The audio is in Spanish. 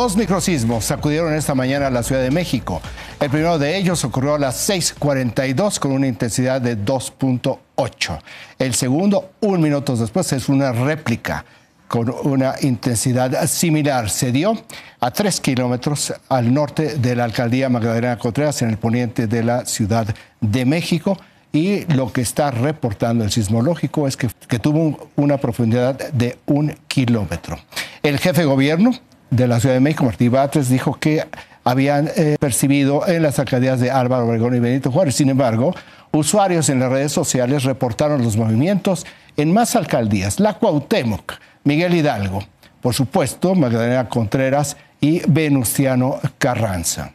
Dos microsismos sacudieron esta mañana a la Ciudad de México. El primero de ellos ocurrió a las 6:42 con una intensidad de 2.8. El segundo, un minuto después, es una réplica con una intensidad similar. Se dio a tres kilómetros al norte de la alcaldía Magdalena Contreras, en el poniente de la Ciudad de México. Y lo que está reportando el sismológico es que, que tuvo una profundidad de un kilómetro. El jefe de gobierno de la Ciudad de México, Martí Batres, dijo que habían eh, percibido en las alcaldías de Álvaro Obregón y Benito Juárez. Sin embargo, usuarios en las redes sociales reportaron los movimientos en más alcaldías, la Cuauhtémoc, Miguel Hidalgo, por supuesto, Magdalena Contreras y Venustiano Carranza.